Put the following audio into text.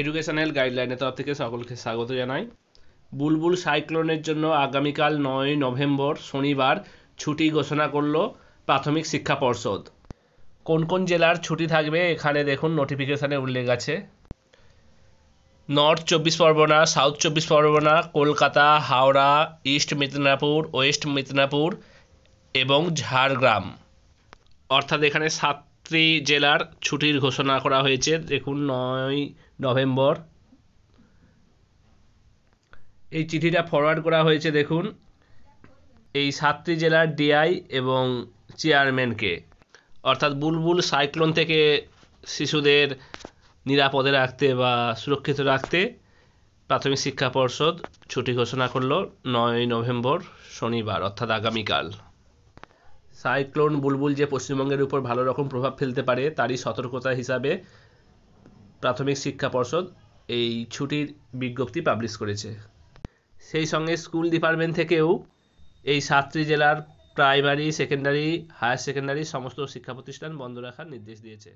educational গাইডলাইনের তরফ থেকে সকলকে স্বাগত জানাই বুলবুল সাইক্লোনের জন্য আগামীকাল নয় নভেম্বর শনিবার ছুটি ঘোষণা করল প্রাথমিক শিক্ষা পর্ষদ কোন কোন জেলার ছুটি থাকবে এখানে দেখুন নোটিফিকেশানে উল্লেখ আছে নর্থ চব্বিশ পরগনা সাউথ চব্বিশ পরগনা কলকাতা হাওড়া ইস্ট মেদিনীপুর ওয়েস্ট মেদিনীপুর এবং ঝাড়গ্রাম অর্থাৎ এখানে সাত প্রত্যেকটি জেলার ছুটির ঘোষণা করা হয়েছে দেখুন নয় নভেম্বর এই চিঠিটা ফরওয়ার্ড করা হয়েছে দেখুন এই সাতটি জেলার ডিআই এবং চেয়ারম্যানকে অর্থাৎ বুলবুল সাইক্লোন থেকে শিশুদের নিরাপদে রাখতে বা সুরক্ষিত রাখতে প্রাথমিক শিক্ষা পর্ষদ ছুটি ঘোষণা করলো নয় নভেম্বর শনিবার অর্থাৎ আগামীকাল সাইক্লোন বুলবুল যে পশ্চিমবঙ্গের উপর ভালো রকম প্রভাব ফেলতে পারে তারই সতর্কতা হিসাবে প্রাথমিক শিক্ষা পর্ষদ এই ছুটির বিজ্ঞপ্তি পাবলিশ করেছে সেই সঙ্গে স্কুল ডিপার্টমেন্ট থেকেও এই সাতটি জেলার প্রাইমারি সেকেন্ডারি হায়ার সেকেন্ডারি সমস্ত শিক্ষা প্রতিষ্ঠান বন্ধ রাখার নির্দেশ দিয়েছে